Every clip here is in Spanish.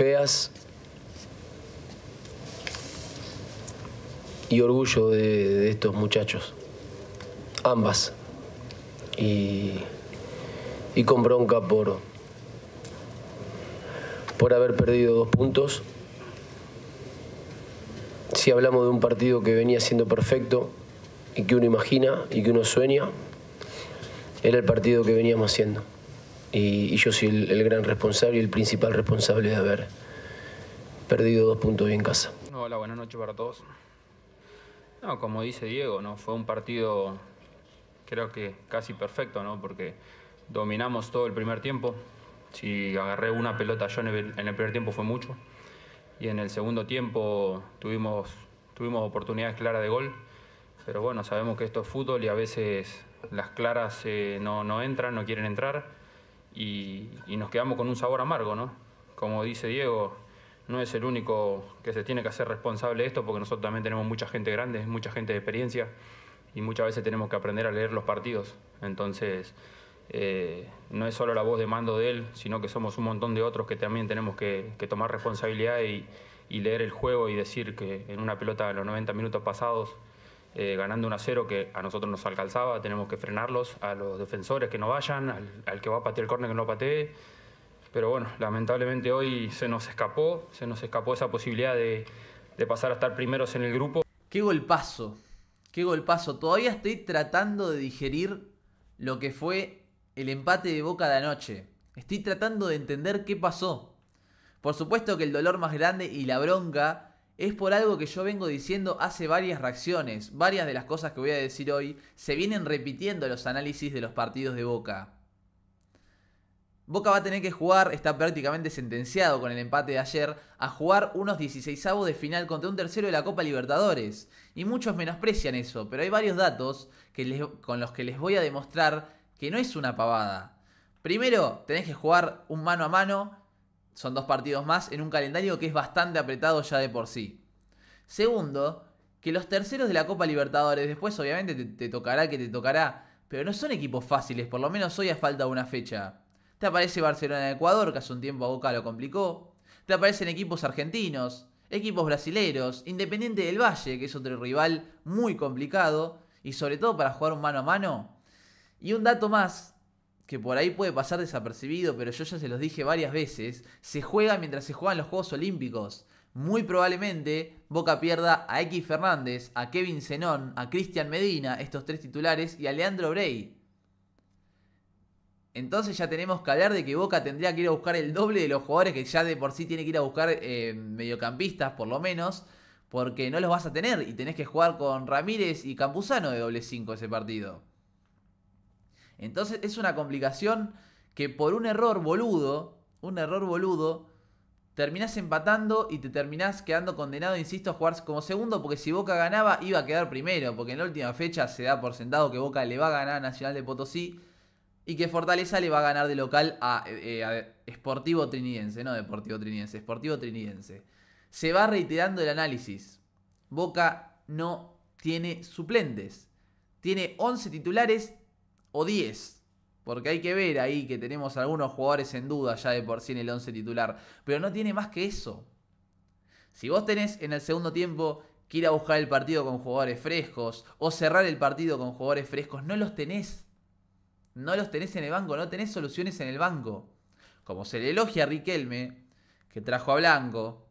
feas y orgullo de, estos muchachos, ambas, y, y, con bronca por, por haber perdido dos puntos. Si hablamos de un partido que venía siendo perfecto y que uno imagina y que uno sueña, era el partido que veníamos haciendo y, yo soy el, gran responsable y el principal responsable de haber perdido dos puntos hoy en casa. Hola, buenas noches para todos. No, como dice Diego, no fue un partido creo que casi perfecto, ¿no? Porque dominamos todo el primer tiempo. Si agarré una pelota yo en el, primer tiempo fue mucho. Y en el segundo tiempo tuvimos, tuvimos oportunidades claras de gol. Pero bueno, sabemos que esto es fútbol y a veces las claras eh, no, no entran, no quieren entrar y, nos quedamos con un sabor amargo, ¿no? Como dice Diego, no es el único que se tiene que hacer responsable de esto, porque nosotros también tenemos mucha gente grande, mucha gente de experiencia, y muchas veces tenemos que aprender a leer los partidos. Entonces, eh, no es solo la voz de mando de él, sino que somos un montón de otros que también tenemos que, tomar responsabilidad y, y, leer el juego y decir que en una pelota de los 90 minutos pasados eh, ganando 1 a 0 que a nosotros nos alcanzaba, tenemos que frenarlos, a los defensores que no vayan, al, que va a patear el córner que no patee. Pero bueno, lamentablemente hoy se nos escapó, se nos escapó esa posibilidad de, de pasar a estar primeros en el grupo. Qué golpazo, qué golpazo. Todavía estoy tratando de digerir lo que fue el empate de Boca de anoche. Estoy tratando de entender qué pasó. Por supuesto que el dolor más grande y la bronca es por algo que yo vengo diciendo hace varias reacciones. Varias de las cosas que voy a decir hoy se vienen repitiendo los análisis de los partidos de Boca. Boca va a tener que jugar, está prácticamente sentenciado con el empate de ayer, a jugar unos 16 avos de final contra un tercero de la Copa Libertadores. Y muchos menosprecian eso, pero hay varios datos con los que les voy a demostrar que no es una pavada. Primero, tenés que jugar un mano a mano son dos partidos más en un calendario que es bastante apretado ya de por sí. Segundo, que los terceros de la Copa Libertadores, después obviamente te, tocará que te tocará, pero no son equipos fáciles, por lo menos hoy a falta de una fecha. Te aparece Barcelona de Ecuador, que hace un tiempo a Boca lo complicó. Te aparecen equipos argentinos, equipos brasileros, Independiente del Valle, que es otro rival muy complicado, y sobre todo para jugar un mano a mano. Y un dato más, que por ahí puede pasar desapercibido, pero yo ya se los dije varias veces, se juega mientras se juegan los Juegos Olímpicos. Muy probablemente Boca pierda a X Fernández, a Kevin Zenón, a Cristian Medina, estos tres titulares, y a Leandro Bray. Entonces ya tenemos que hablar de que Boca tendría que ir a buscar el doble de los jugadores que ya de por sí tiene que ir a buscar eh, mediocampistas, por lo menos, porque no los vas a tener y tenés que jugar con Ramírez y Campuzano de doble 5 ese partido. Entonces es una complicación que por un error boludo, un error boludo, terminás empatando y te terminás quedando condenado, insisto, a jugar como segundo, porque si Boca ganaba iba a quedar primero, porque en la última fecha se da por sentado que Boca le va a ganar a Nacional de Potosí y que Fortaleza le va a ganar de local a, Esportivo eh, Sportivo Trinidense, no Deportivo Trinidense, Sportivo Trinidense. Se va reiterando el análisis. Boca no tiene suplentes. Tiene 11 titulares, o 10. Porque hay que ver ahí que tenemos algunos jugadores en duda ya de por sí en el 11 titular. Pero no tiene más que eso. Si vos tenés en el segundo tiempo que ir a buscar el partido con jugadores frescos o cerrar el partido con jugadores frescos, no los tenés. No los tenés en el banco, no tenés soluciones en el banco. Como se le elogia a Riquelme, que trajo a Blanco,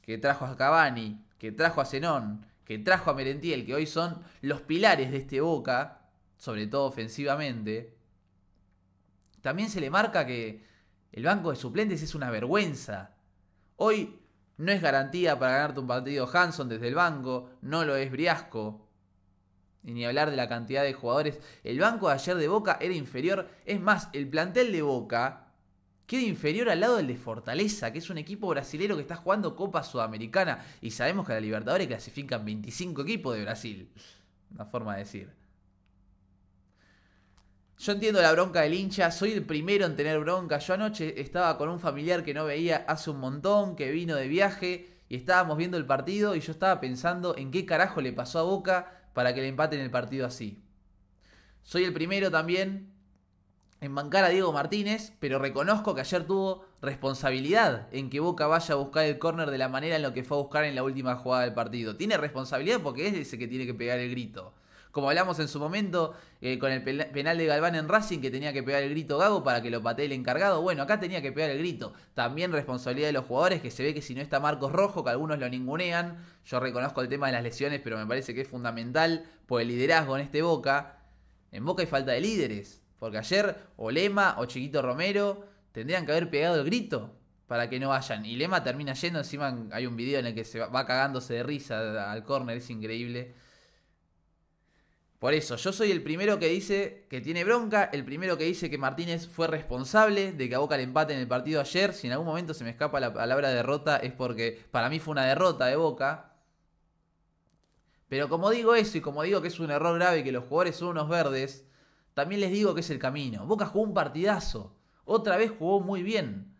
que trajo a Cavani, que trajo a Zenón, que trajo a Merentiel, que hoy son los pilares de este Boca, sobre todo ofensivamente, también se le marca que el banco de suplentes es una vergüenza. Hoy no es garantía para ganarte un partido Hanson desde el banco, no lo es Briasco. Y ni hablar de la cantidad de jugadores. El banco de ayer de Boca era inferior. Es más, el plantel de Boca queda inferior al lado del de Fortaleza, que es un equipo brasilero que está jugando Copa Sudamericana. Y sabemos que a la Libertadores clasifican 25 equipos de Brasil. Una forma de decir. Yo entiendo la bronca del hincha, soy el primero en tener bronca. Yo anoche estaba con un familiar que no veía hace un montón, que vino de viaje y estábamos viendo el partido y yo estaba pensando en qué carajo le pasó a Boca para que le empaten el partido así. Soy el primero también en bancar a Diego Martínez, pero reconozco que ayer tuvo responsabilidad en que Boca vaya a buscar el córner de la manera en la que fue a buscar en la última jugada del partido. Tiene responsabilidad porque es ese que tiene que pegar el grito. Como hablamos en su momento eh, con el penal de Galván en Racing, que tenía que pegar el grito Gago para que lo patee el encargado. Bueno, acá tenía que pegar el grito. También responsabilidad de los jugadores, que se ve que si no está Marcos Rojo, que algunos lo ningunean. Yo reconozco el tema de las lesiones, pero me parece que es fundamental por el liderazgo en este Boca. En Boca hay falta de líderes. Porque ayer o Lema o Chiquito Romero tendrían que haber pegado el grito para que no vayan. Y Lema termina yendo, encima hay un video en el que se va, cagándose de risa al córner, es increíble. Por eso, yo soy el primero que dice que tiene bronca, el primero que dice que Martínez fue responsable de que a Boca le empate en el partido ayer. Si en algún momento se me escapa la palabra derrota, es porque para mí fue una derrota de Boca. Pero como digo eso y como digo que es un error grave y que los jugadores son unos verdes, también les digo que es el camino. Boca jugó un partidazo. Otra vez jugó muy bien.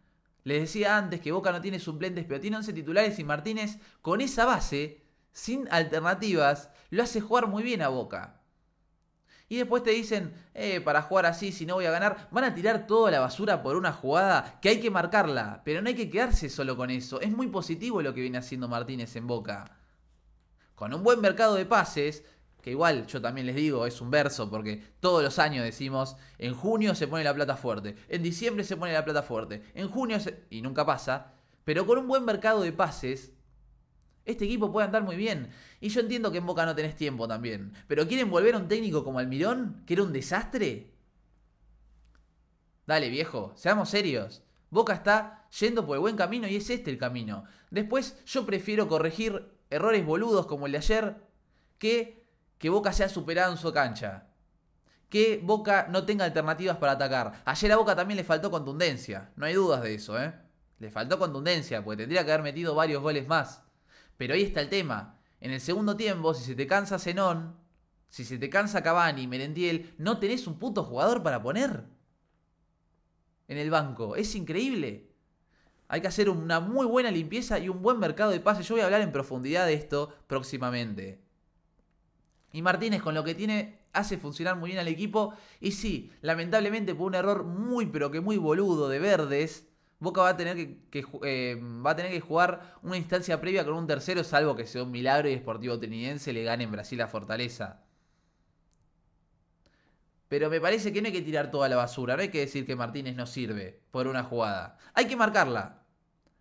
Les decía antes que Boca no tiene suplentes, pero tiene 11 titulares y Martínez, con esa base, sin alternativas, lo hace jugar muy bien a Boca. Y después te dicen, eh, para jugar así, si no voy a ganar, van a tirar toda la basura por una jugada que hay que marcarla. Pero no hay que quedarse solo con eso. Es muy positivo lo que viene haciendo Martínez en Boca. Con un buen mercado de pases, que igual yo también les digo, es un verso, porque todos los años decimos, en junio se pone la plata fuerte, en diciembre se pone la plata fuerte, en junio y nunca pasa, pero con un buen mercado de pases, este equipo puede andar muy bien. Y yo entiendo que en Boca no tenés tiempo también. Pero ¿quieren volver a un técnico como Almirón? ¿Que era un desastre? Dale, viejo, seamos serios. Boca está yendo por el buen camino y es este el camino. Después yo prefiero corregir errores boludos como el de ayer que que Boca sea superado en su cancha. Que Boca no tenga alternativas para atacar. Ayer a Boca también le faltó contundencia. No hay dudas de eso, ¿eh? Le faltó contundencia, porque tendría que haber metido varios goles más. Pero ahí está el tema. En el segundo tiempo, si se te cansa Zenón, si se te cansa Cavani, Merendiel, no tenés un puto jugador para poner en el banco. Es increíble. Hay que hacer una muy buena limpieza y un buen mercado de pases. Yo voy a hablar en profundidad de esto próximamente. Y Martínez con lo que tiene hace funcionar muy bien al equipo. Y sí, lamentablemente por un error muy pero que muy boludo de Verdes, Boca va a tener que, eh, va a tener que jugar una instancia previa con un tercero, salvo que sea un milagro y Sportivo tenidense le gane en Brasil la Fortaleza. Pero me parece que no hay que tirar toda la basura, no hay que decir que Martínez no sirve por una jugada. Hay que marcarla,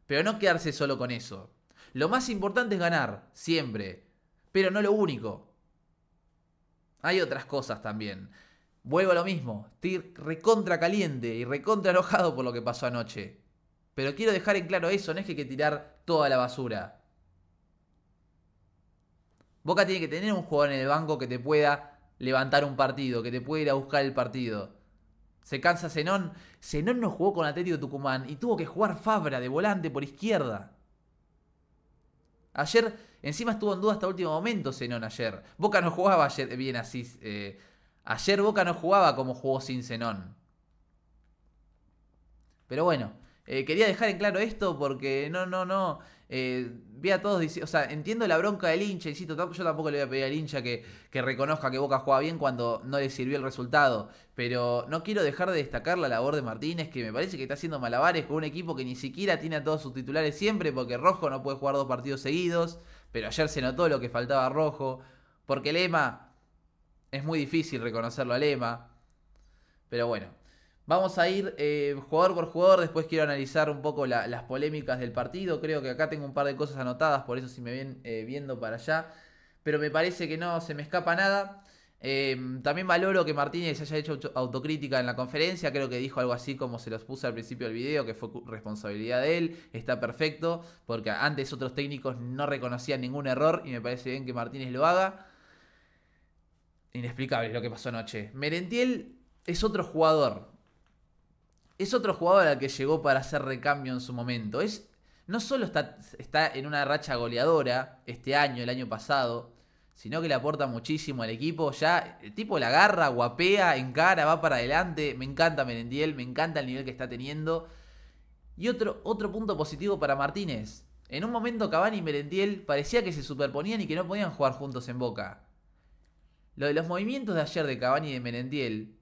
pero no quedarse solo con eso. Lo más importante es ganar, siempre, pero no lo único. Hay otras cosas también. Vuelvo a lo mismo, estoy recontra caliente y recontra enojado por lo que pasó anoche. Pero quiero dejar en claro eso, no es que hay que tirar toda la basura. Boca tiene que tener un jugador en el banco que te pueda levantar un partido, que te pueda ir a buscar el partido. Se cansa Zenón. Zenón no jugó con Atlético Tucumán y tuvo que jugar Fabra de volante por izquierda. Ayer, encima estuvo en duda hasta el último momento Zenón ayer. Boca no jugaba ayer, eh, bien así. Eh, ayer Boca no jugaba como jugó sin Zenón. Pero bueno, eh, quería dejar en claro esto porque no, no, no. Eh, ve a todos, o sea, entiendo la bronca del hincha, insisto, yo tampoco le voy a pedir al hincha que, que, reconozca que Boca juega bien cuando no le sirvió el resultado, pero no quiero dejar de destacar la labor de Martínez, que me parece que está haciendo malabares con un equipo que ni siquiera tiene a todos sus titulares siempre, porque Rojo no puede jugar dos partidos seguidos, pero ayer se notó lo que faltaba a Rojo, porque Lema, es muy difícil reconocerlo a Lema, pero bueno, Vamos a ir eh, jugador por jugador, después quiero analizar un poco las polémicas del partido. Creo que acá tengo un par de cosas anotadas, por eso si me ven eh, viendo para allá. Pero me parece que no se me escapa nada. Eh, también valoro que Martínez haya hecho autocrítica en la conferencia, creo que dijo algo así como se los puse al principio del video, que fue responsabilidad de él, está perfecto, porque antes otros técnicos no reconocían ningún error y me parece bien que Martínez lo haga. Inexplicable lo que pasó anoche. Merentiel es otro jugador, es otro jugador al que llegó para hacer recambio en su momento. Es, no solo está, en una racha goleadora este año, el año pasado, sino que le aporta muchísimo al equipo. Ya el tipo la agarra, guapea, encara, va para adelante. Me encanta Merendiel, me encanta el nivel que está teniendo. Y otro, otro punto positivo para Martínez. En un momento Cavani y Merendiel parecía que se superponían y que no podían jugar juntos en Boca. Lo de los movimientos de ayer de Cavani y de Merendiel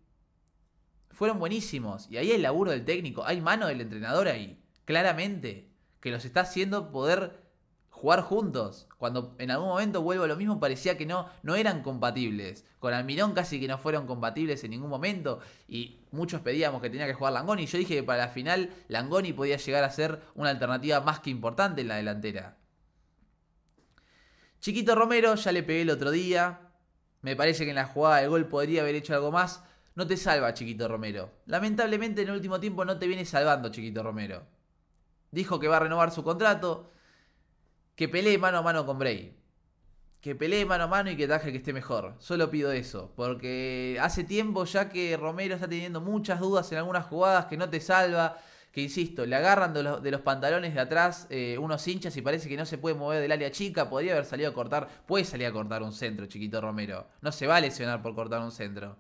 fueron buenísimos. Y ahí el laburo del técnico, hay mano del entrenador ahí, claramente, que los está haciendo poder jugar juntos. Cuando en algún momento vuelvo a lo mismo, parecía que no, no eran compatibles. Con Almirón casi que no fueron compatibles en ningún momento. Y muchos pedíamos que tenía que jugar Langoni. Yo dije que para la final Langoni podía llegar a ser una alternativa más que importante en la delantera. Chiquito Romero, ya le pegué el otro día. Me parece que en la jugada del gol podría haber hecho algo más. No te salva Chiquito Romero. Lamentablemente en el último tiempo no te viene salvando Chiquito Romero. Dijo que va a renovar su contrato, que pelee mano a mano con Bray. Que pelee mano a mano y que taje que esté mejor. Solo pido eso, porque hace tiempo ya que Romero está teniendo muchas dudas en algunas jugadas que no te salva que insisto, le agarran de los, pantalones de atrás eh, unos hinchas y parece que no se puede mover del área chica, podría haber salido a cortar, puede salir a cortar un centro, chiquito Romero, no se va a lesionar por cortar un centro.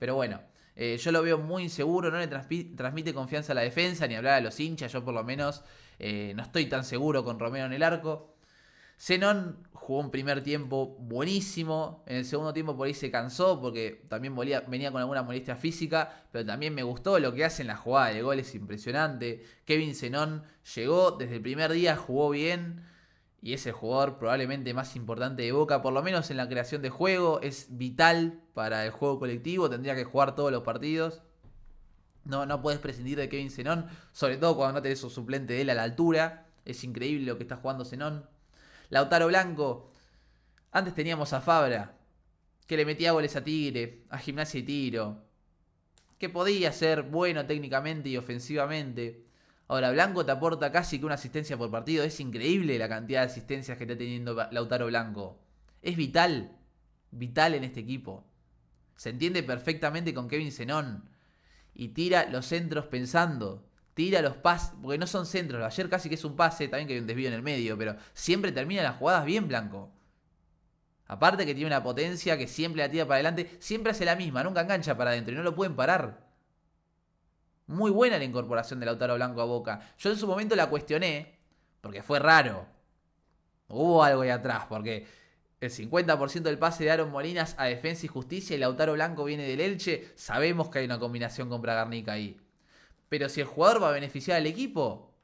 Pero bueno, eh, yo lo veo muy inseguro, no le transmite confianza a la defensa, ni hablar a los hinchas, yo por lo menos eh, no estoy tan seguro con Romero en el arco. Zenón jugó un primer tiempo buenísimo, en el segundo tiempo por ahí se cansó porque también venía con alguna molestia física, pero también me gustó lo que hace en la jugada de gol, es impresionante. Kevin Zenón llegó desde el primer día, jugó bien y es el jugador probablemente más importante de Boca, por lo menos en la creación de juego, es vital para el juego colectivo, tendría que jugar todos los partidos. No, no puedes prescindir de Kevin Zenón, sobre todo cuando no tenés un suplente de él a la altura. Es increíble lo que está jugando Zenón. Lautaro Blanco. Antes teníamos a Fabra, que le metía goles a Tigre, a Gimnasia y Tiro, que podía ser bueno técnicamente y ofensivamente. Ahora, Blanco te aporta casi que una asistencia por partido. Es increíble la cantidad de asistencias que está teniendo Lautaro Blanco. Es vital, vital en este equipo. Se entiende perfectamente con Kevin Zenón. Y tira los centros pensando. Tira los pases, porque no son centros. Ayer casi que es un pase, también que hay un desvío en el medio, pero siempre termina las jugadas bien Blanco. Aparte que tiene una potencia que siempre la tira para adelante, siempre hace la misma, nunca engancha para adentro y no lo pueden parar. Muy buena la incorporación de Lautaro Blanco a Boca. Yo en su momento la cuestioné, porque fue raro. Hubo algo ahí atrás, porque el 50% del pase de Aaron Molinas a Defensa y Justicia y Lautaro Blanco viene del Elche. Sabemos que hay una combinación con Bragarnica ahí. Pero si el jugador va a beneficiar al equipo,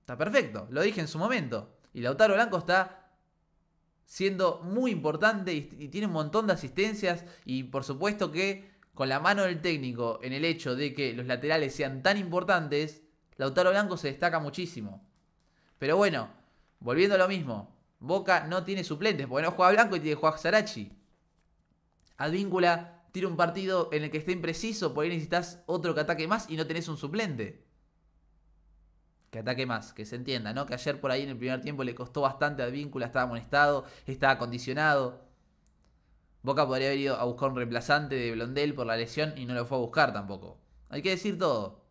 está perfecto. Lo dije en su momento. Y Lautaro Blanco está siendo muy importante y tiene un montón de asistencias. Y por supuesto que con la mano del técnico en el hecho de que los laterales sean tan importantes, Lautaro Blanco se destaca muchísimo. Pero bueno, volviendo a lo mismo, Boca no tiene suplentes, porque no juega Blanco y tiene que jugar Sarachi. Advíncula tira un partido en el que esté impreciso, por ahí necesitas otro que ataque más y no tenés un suplente. Que ataque más, que se entienda, ¿no? Que ayer por ahí en el primer tiempo le costó bastante a Advíncula, estaba amonestado, estaba acondicionado. Boca podría haber ido a buscar un reemplazante de Blondel por la lesión y no lo fue a buscar tampoco. Hay que decir todo.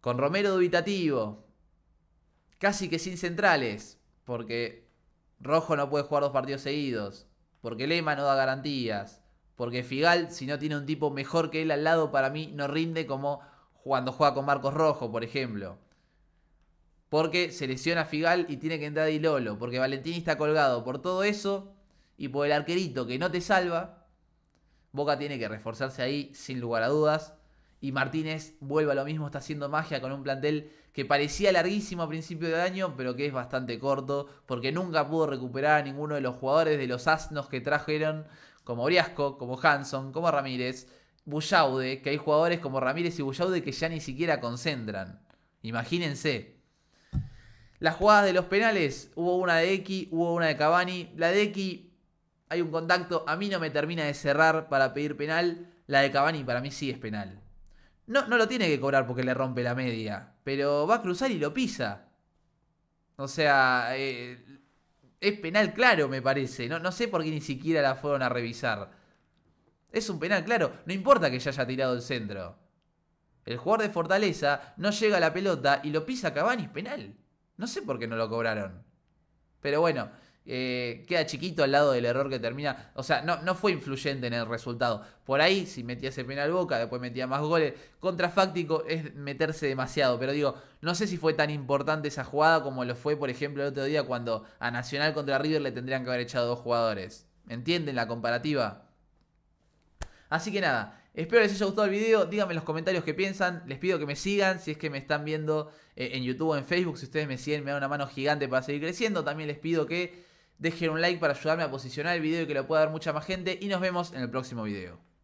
Con Romero dubitativo. Casi que sin centrales. Porque Rojo no puede jugar dos partidos seguidos. Porque Lema no da garantías. Porque Figal, si no tiene un tipo mejor que él al lado, para mí no rinde como cuando juega con Marcos Rojo, por ejemplo porque se lesiona Figal y tiene que entrar Di Lolo, porque Valentini está colgado por todo eso y por el arquerito que no te salva. Boca tiene que reforzarse ahí sin lugar a dudas. Y Martínez vuelve a lo mismo, está haciendo magia con un plantel que parecía larguísimo a principio de año, pero que es bastante corto, porque nunca pudo recuperar a ninguno de los jugadores de los asnos que trajeron, como Briasco, como Hanson, como Ramírez, Bullaude, que hay jugadores como Ramírez y Bullaude que ya ni siquiera concentran. Imagínense, las jugadas de los penales, hubo una de X, hubo una de Cavani. La de x hay un contacto, a mí no me termina de cerrar para pedir penal. La de Cavani para mí sí es penal. No, no lo tiene que cobrar porque le rompe la media, pero va a cruzar y lo pisa. O sea, eh, es penal claro, me parece. No, no sé por qué ni siquiera la fueron a revisar. Es un penal claro. No importa que ya haya tirado el centro. El jugador de Fortaleza no llega a la pelota y lo pisa Cavani, es penal. No sé por qué no lo cobraron. Pero bueno, eh, queda chiquito al lado del error que termina. O sea, no, no fue influyente en el resultado. Por ahí, si metía ese penal boca, después metía más goles. Contrafáctico es meterse demasiado. Pero digo, no sé si fue tan importante esa jugada como lo fue, por ejemplo, el otro día cuando a Nacional contra River le tendrían que haber echado dos jugadores. ¿Entienden la comparativa? Así que nada, Espero les haya gustado el video. Díganme en los comentarios qué piensan. Les pido que me sigan si es que me están viendo eh, en YouTube o en Facebook. Si ustedes me siguen, me dan una mano gigante para seguir creciendo. También les pido que dejen un like para ayudarme a posicionar el video y que lo pueda ver mucha más gente. Y nos vemos en el próximo video.